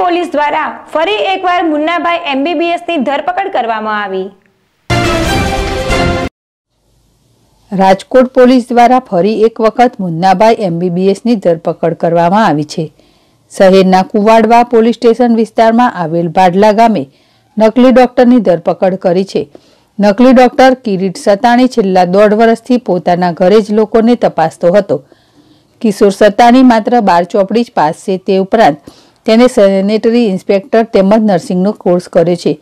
police દ્વારા ફરી એકવાર મુન્નાભાઈ એમબીબીએસની ધરપકડ કરવામાં આવી રાજકોટ પોલીસ દ્વારા ફરી એક વખત મુન્નાભાઈ એમબીબીએસની ધરપકડ કરવામાં આવી છે શહેરના કુવાડવા પોલીસ સ્ટેશન વિસ્તારમાં આવેલ ભાડલા ગામે નકલી ડોક્ટરની ધરપકડ કરી છે નકલી ડોક્ટર કિરીટ સતાણી છેલ્લા દોઢ વર્ષથી પોતાના ઘરે જ લોકોને તપાસતો હતો કિશોર સતાણી માત્ર બાર ચોપડી જ પાસ છે તે ઉપરાંત તેને સેનેટરી ઇન્સ્પેક્ટર તેમજ નર્સિંગનો કોર્સ કર્યો છે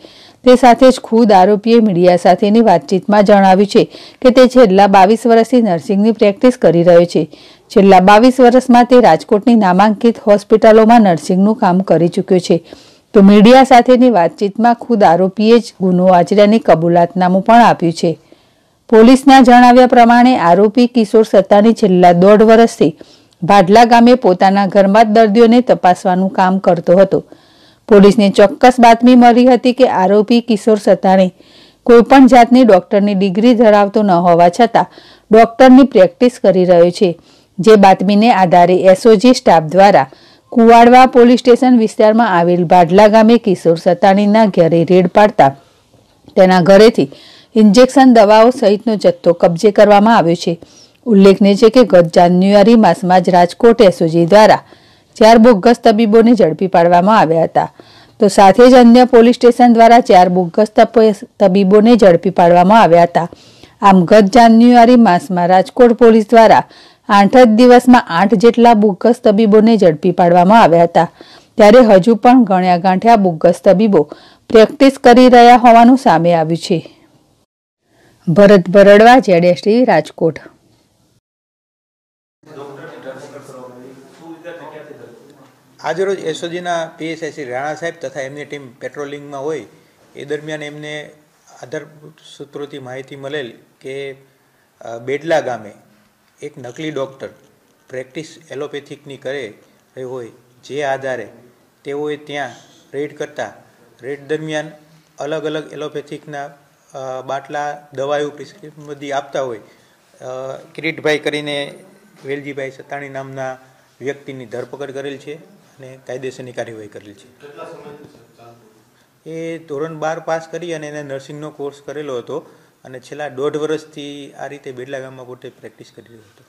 તે સાથે જ ખુદ આરોપીએ મીડિયા સાથેની વાતચીતમાં જણાવ્યું છે કે તે છેલ્લા બાવીસ વર્ષથી નર્સિંગની પ્રેક્ટિસ કરી રહ્યો છે છેલ્લા બાવીસ વર્ષમાં તે રાજકોટની નામાંકિત હોસ્પિટલોમાં નર્સિંગનું કામ કરી ચૂક્યો છે તો મીડિયા સાથેની વાતચીતમાં ખુદ આરોપીએ જ ગુનો આચર્યાની કબૂલાતનામું પણ આપ્યું છે પોલીસના જણાવ્યા પ્રમાણે આરોપી કિશોર સત્તાની છેલ્લા દોઢ વર્ષથી ભાડલા ગામે પોતાના ઘરમાં દર્દીઓને તપાસવાનું કામ કરતો હતો પોલીસને ચોક્કસ બાતમી મળી હતી કે આરોપી કિશોર સતાણી કોઈપણ જાતની ડોક્ટરની ડિગ્રી ધરાવતો ન હોવા છતાં ડોક્ટરની પ્રેક્ટિસ કરી રહ્યો છે જે બાતમીને આધારે એસઓજી સ્ટાફ દ્વારા કુવાડવા પોલીસ સ્ટેશન વિસ્તારમાં આવેલ ભાડલા ગામે કિશોર સતાણીના ઘરે રેડ પાડતા તેના ઘરેથી ઇન્જેક્શન દવાઓ સહિતનો જથ્થો કબજે કરવામાં આવ્યો છે ઉલ્લેખનીય છે કે ગત જાન્યુઆરી માસમાં જ રાજકોટ એસઓજી દ્વારા ચાર બોગસ તબીબોને ઝડપી પાડવામાં આવ્યા હતા તો સાથે જ અન્ય પોલીસ સ્ટેશન દ્વારા ચાર બોગસ તબીબોને ઝડપી પાડવામાં આવ્યા હતા આમ ગત જાન્યુઆરી માસમાં રાજકોટ પોલીસ દ્વારા આઠ જ દિવસમાં આઠ જેટલા બોગસ તબીબોને ઝડપી પાડવામાં આવ્યા હતા ત્યારે હજુ પણ ગણ્યા ગાંઠ્યા બોગસ તબીબો પ્રેક્ટિસ કરી રહ્યા હોવાનું સામે આવ્યું છે ભરત ભરડવા જેડેશ્રી રાજકોટ આજરોજ એસઓજીના પીએસઆઈ રાણા સાહેબ તથા એમની ટીમ પેટ્રોલિંગમાં હોય એ દરમિયાન એમને આધાર સૂત્રોથી માહિતી મળેલ કે બેડલા ગામે એક નકલી ડૉક્ટર પ્રેક્ટિસ એલોપેથિકની કરે રહી હોય જે આધારે તેઓએ ત્યાં રેડ કરતાં રેડ દરમિયાન અલગ અલગ એલોપેથિકના બાટલા દવાઓ પ્રિસ્ક્રિપ્શન બધી આપતા હોય કિરીટભાઈ કરીને વેલજીભાઈ સતાણી નામના વ્યક્તિની ધરપકડ કરેલ છે અને કાયદેસરની કાર્યવાહી કરેલ છે એ ધોરણ બાર પાસ કરી અને એને નર્સિંગનો કોર્સ કરેલો હતો અને છેલ્લા દોઢ વર્ષથી આ રીતે બેડલા ગામમાં પોતે પ્રેક્ટિસ કરી રહ્યો હતો